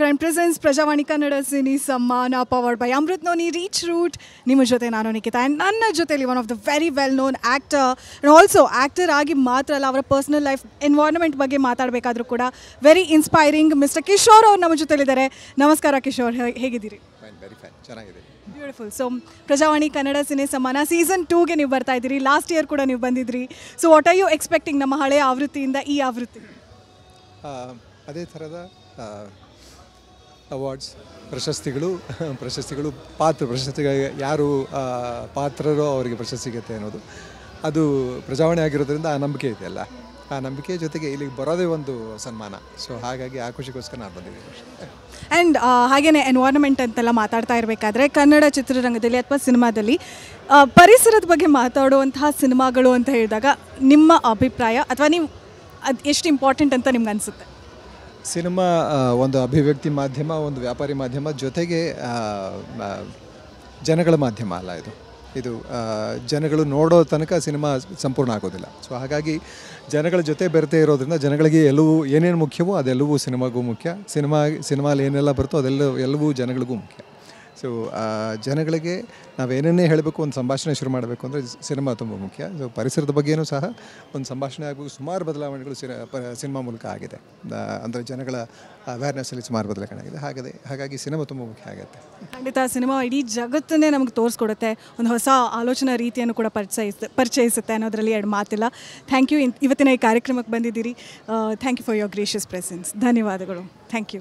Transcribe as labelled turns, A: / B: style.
A: grand presence Prajavani Kannada cine ಸಮ್ಮಾನ powered by Amrut noni reach root ನಿಮ್ಮ ಜೊತೆ ನಾನು ನಿಖಿತ ಆ್ಯಂಡ್ ನನ್ನ ಜೊತೆಲಿ one of the very well known actor also actor ಆಗಿ ಮಾತ್ರ ಅಲ್ಲ ಅವರ ಪರ್ಸನಲ್ ಲೈಫ್ ಎನ್ವೈರ್ಮೆಂಟ್ ಬಗ್ಗೆ ಮಾತಾಡಬೇಕಾದ್ರೂ ಕೂಡ ವೆರಿ ಇನ್ಸ್ಪೈರಿಂಗ್ ಮಿಸ್ಟರ್ ಕಿಶೋರ್ ಅವರು ನಮ್ಮ ಜೊತೆಲಿದ್ದಾರೆ ನಮಸ್ಕಾರ ಕಿಶೋರ್ ಹೇಗಿದ್ದೀರಿ beautiful so Prajavani Kannada cine ಸಮಾನ ಸೀಸನ್ ಟೂಗೆ ನೀವು ಬರ್ತಾ ಇದ್ದೀರಿ ಲಾಸ್ಟ್ ಇಯರ್ ಕೂಡ ನೀವು ಬಂದಿದ್ರಿ so what are you expecting ನಮ್ಮ ಹಳೆಯ ಆವೃತ್ತಿಯಿಂದ ಈ ಆವೃತ್ತಿ
B: ಅದೇ ಥರದ ಅವಾರ್ಡ್ಸ್ ಪ್ರಶಸ್ತಿಗಳು ಪ್ರಶಸ್ತಿಗಳು ಪಾತ್ರ ಪ್ರಶಸ್ತಿಗಳು ಯಾರು ಪಾತ್ರರೋ ಅವರಿಗೆ ಪ್ರಶಸ್ತಿ ಸಿಗುತ್ತೆ ಅನ್ನೋದು ಅದು ಪ್ರಜಾವಣೆ ಆಗಿರೋದ್ರಿಂದ ಆ ನಂಬಿಕೆ ಇದೆ ಅಲ್ಲ ಆ ನಂಬಿಕೆ ಜೊತೆಗೆ ಇಲ್ಲಿಗೆ ಬರೋದೇ ಒಂದು ಸನ್ಮಾನ ಸೊ ಹಾಗಾಗಿ ಆ ಖುಷಿಗೋಸ್ಕರ ನಾನು ಬಂದಿದ್ದೀನಿ
A: ಆ್ಯಂಡ್ ಹಾಗೆಯೇ ಎನ್ವಾರ್ಮೆಂಟ್ ಅಂತೆಲ್ಲ ಮಾತಾಡ್ತಾ ಇರಬೇಕಾದ್ರೆ ಕನ್ನಡ ಚಿತ್ರರಂಗದಲ್ಲಿ ಅಥವಾ ಸಿನಿಮಾದಲ್ಲಿ ಪರಿಸರದ ಬಗ್ಗೆ ಮಾತಾಡುವಂತಹ ಸಿನಿಮಾಗಳು ಅಂತ ಹೇಳಿದಾಗ ನಿಮ್ಮ ಅಭಿಪ್ರಾಯ ಅಥವಾ ನೀವು ಅದು ಎಷ್ಟು ಇಂಪಾರ್ಟೆಂಟ್ ಅಂತ ನಿಮ್ಗೆ ಅನಿಸುತ್ತೆ
B: ಸಿನಿಮಾ ಒಂದು ಅಭಿವ್ಯಕ್ತಿ ಮಾಧ್ಯಮ ಒಂದು ವ್ಯಾಪಾರಿ ಮಾಧ್ಯಮ ಜೊತೆಗೆ ಜನಗಳ ಮಾಧ್ಯಮ ಅಲ್ಲ ಇದು ಇದು ಜನಗಳು ನೋಡೋ ತನಕ ಸಿನಿಮಾ ಸಂಪೂರ್ಣ ಆಗೋದಿಲ್ಲ ಸೊ ಹಾಗಾಗಿ ಜನಗಳ ಜೊತೆ ಬೆರೆತೇ ಇರೋದ್ರಿಂದ ಜನಗಳಿಗೆ ಎಲ್ಲವೂ ಏನೇನು ಮುಖ್ಯವೋ ಅದೆಲ್ಲವೂ ಸಿನಿಮಾಗೂ ಮುಖ್ಯ ಸಿನಿಮಾ ಸಿನಿಮಾಲಿ ಏನೆಲ್ಲ ಬರುತ್ತೋ ಅದೆಲ್ಲ ಎಲ್ಲವೂ ಜನಗಳಿಗೂ ಮುಖ್ಯ ಸೊ ಜನಗಳಿಗೆ ನಾವೇನೇ ಹೇಳಬೇಕು ಒಂದು ಸಂಭಾಷಣೆ ಶುರು ಮಾಡಬೇಕು ಅಂದರೆ ಸಿನಿಮಾ ತುಂಬ ಮುಖ್ಯ ಸೊ ಪರಿಸರದ ಬಗ್ಗೆಯೂ ಸಹ ಒಂದು ಸಂಭಾಷಣೆ ಆಗಬೇಕು ಸುಮಾರು ಬದಲಾವಣೆಗಳು ಸಿನಿಮಾ ಮೂಲಕ ಆಗಿದೆ ಅಂದರೆ ಜನಗಳ ಅವೇರ್ನೆಸ್ಸಲ್ಲಿ ಸುಮಾರು ಬದಲಾವಣೆ ಆಗಿದೆ ಹಾಗೆ ಹಾಗಾಗಿ ಸಿನಿಮಾ ತುಂಬ ಮುಖ್ಯ ಆಗುತ್ತೆ
A: ಖಂಡಿತ ಸಿನಿಮಾ ಇಡೀ ಜಗತ್ತನ್ನೇ ನಮಗೆ ತೋರಿಸ್ಕೊಡುತ್ತೆ ಒಂದು ಹೊಸ ಆಲೋಚನಾ ರೀತಿಯನ್ನು ಕೂಡ ಪರಿಚಯಿಸ ಪರಿಚಯಿಸುತ್ತೆ ಅನ್ನೋದರಲ್ಲಿ ಎರಡು ಮಾತಿಲ್ಲ ಥ್ಯಾಂಕ್ ಯು ಇವತ್ತಿನ ಈ ಕಾರ್ಯಕ್ರಮಕ್ಕೆ ಬಂದಿದ್ದೀರಿ thank you for your gracious presence ಧನ್ಯವಾದಗಳು ಥ್ಯಾಂಕ್ ಯು